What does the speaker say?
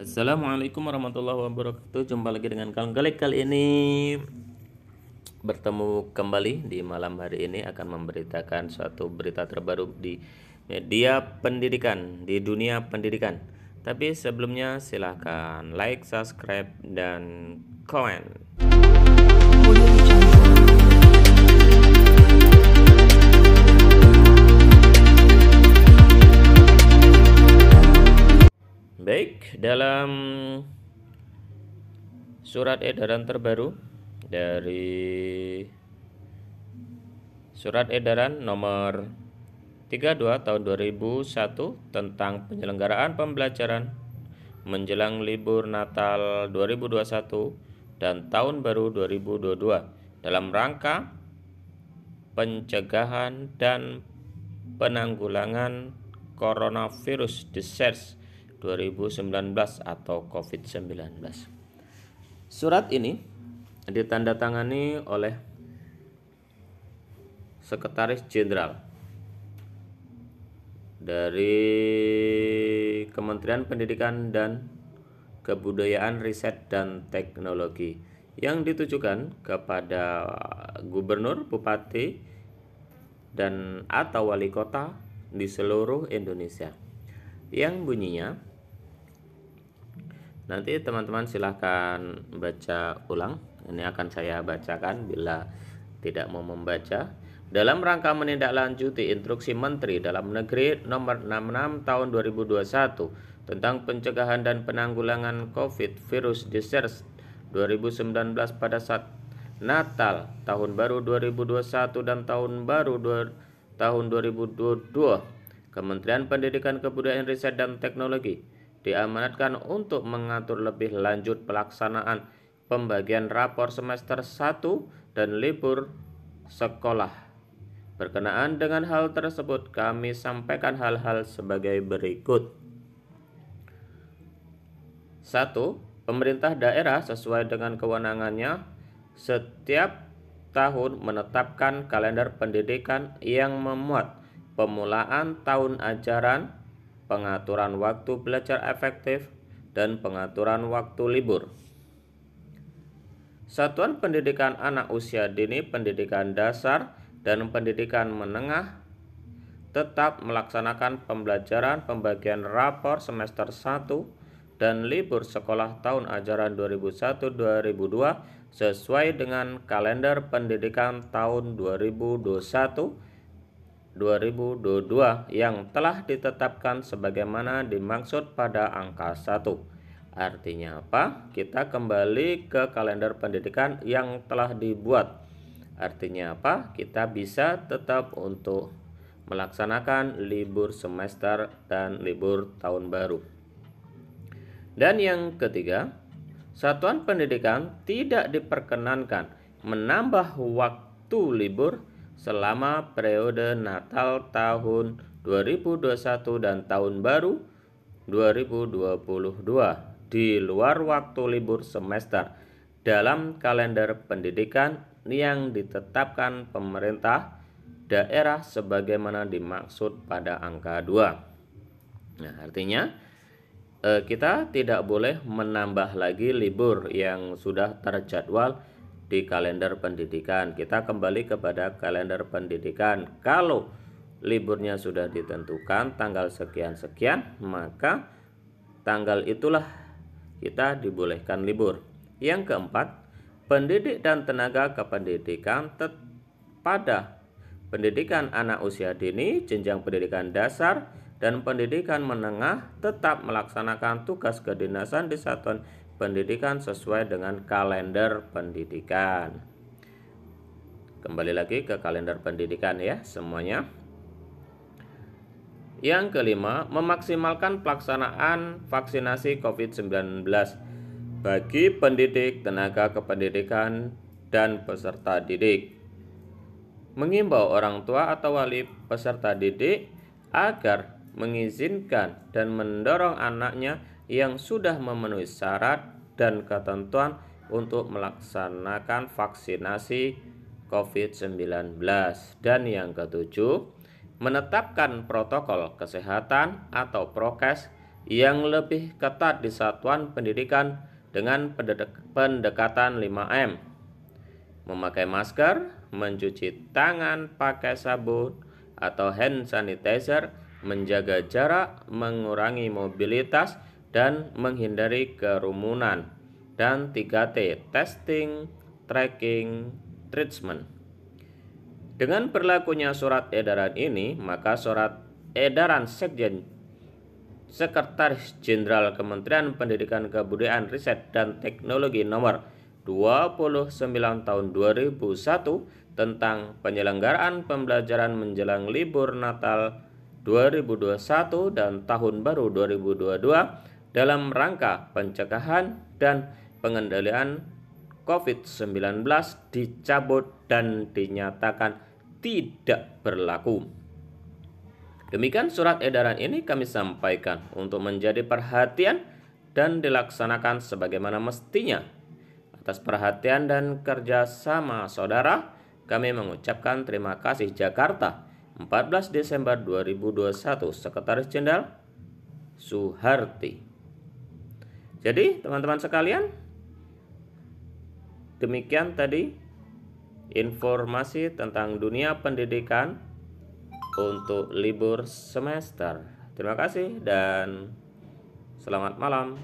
Assalamualaikum warahmatullahi wabarakatuh Jumpa lagi dengan kalian. kali Kali ini bertemu kembali di malam hari ini Akan memberitakan suatu berita terbaru di media pendidikan Di dunia pendidikan Tapi sebelumnya silahkan like, subscribe, dan komen dalam surat edaran terbaru dari surat edaran nomor 32 tahun 2001 tentang penyelenggaraan pembelajaran menjelang libur Natal 2021 dan tahun baru 2022 dalam rangka pencegahan dan penanggulangan coronavirus disease 2019 atau COVID-19. Surat ini ditandatangani oleh Sekretaris Jenderal dari Kementerian Pendidikan dan Kebudayaan Riset dan Teknologi yang ditujukan kepada gubernur, bupati, dan atau wali kota di seluruh Indonesia yang bunyinya nanti teman-teman silahkan baca ulang ini akan saya bacakan bila tidak mau membaca dalam rangka menindaklanjuti instruksi Menteri Dalam Negeri nomor 66 tahun 2021 tentang pencegahan dan penanggulangan COVID virus Disease 2019 pada saat Natal, tahun baru 2021 dan tahun baru tahun 2022, Kementerian Pendidikan Kebudayaan Riset dan Teknologi diamanatkan untuk mengatur lebih lanjut pelaksanaan pembagian rapor semester 1 dan libur sekolah. Berkenaan dengan hal tersebut, kami sampaikan hal-hal sebagai berikut. 1. Pemerintah daerah sesuai dengan kewenangannya setiap tahun menetapkan kalender pendidikan yang memuat pemulaan tahun ajaran pengaturan waktu belajar efektif, dan pengaturan waktu libur. Satuan pendidikan anak usia dini, pendidikan dasar, dan pendidikan menengah tetap melaksanakan pembelajaran pembagian rapor semester 1 dan libur sekolah tahun ajaran 2001-2002 sesuai dengan kalender pendidikan tahun 2021 2022 yang telah ditetapkan sebagaimana dimaksud pada angka 1. Artinya apa? Kita kembali ke kalender pendidikan yang telah dibuat. Artinya apa? Kita bisa tetap untuk melaksanakan libur semester dan libur tahun baru. Dan yang ketiga, satuan pendidikan tidak diperkenankan menambah waktu libur selama periode Natal tahun 2021 dan tahun baru 2022 di luar waktu libur semester dalam kalender pendidikan yang ditetapkan pemerintah daerah sebagaimana dimaksud pada angka 2. Nah, artinya eh, kita tidak boleh menambah lagi libur yang sudah terjadwal di kalender pendidikan. Kita kembali kepada kalender pendidikan. Kalau liburnya sudah ditentukan tanggal sekian-sekian, maka tanggal itulah kita dibolehkan libur. Yang keempat, pendidik dan tenaga kependidikan pada pendidikan anak usia dini, jenjang pendidikan dasar, dan pendidikan menengah tetap melaksanakan tugas kedinasan di satuan pendidikan sesuai dengan kalender pendidikan. Kembali lagi ke kalender pendidikan ya semuanya. Yang kelima, memaksimalkan pelaksanaan vaksinasi COVID-19 bagi pendidik, tenaga kependidikan, dan peserta didik. Mengimbau orang tua atau wali peserta didik agar mengizinkan dan mendorong anaknya yang sudah memenuhi syarat dan ketentuan untuk melaksanakan vaksinasi COVID-19. Dan yang ketujuh, menetapkan protokol kesehatan atau prokes yang lebih ketat di satuan pendidikan dengan pendekatan 5M. Memakai masker, mencuci tangan pakai sabun atau hand sanitizer, menjaga jarak, mengurangi mobilitas, dan menghindari kerumunan. Dan 3T, testing, tracking, treatment. Dengan berlakunya surat edaran ini, maka surat edaran Sekjen Sekretaris Jenderal Kementerian Pendidikan Kebudayaan Riset dan Teknologi nomor 29 tahun 2001 tentang penyelenggaraan pembelajaran menjelang libur Natal 2021 dan tahun baru 2022 dalam rangka pencegahan dan pengendalian COVID-19 dicabut dan dinyatakan tidak berlaku. Demikian surat edaran ini kami sampaikan untuk menjadi perhatian dan dilaksanakan sebagaimana mestinya. Atas perhatian dan kerjasama saudara, kami mengucapkan terima kasih Jakarta 14 Desember 2021 Sekretaris Jenderal Suharti jadi, teman-teman sekalian, demikian tadi informasi tentang dunia pendidikan untuk libur semester. Terima kasih dan selamat malam.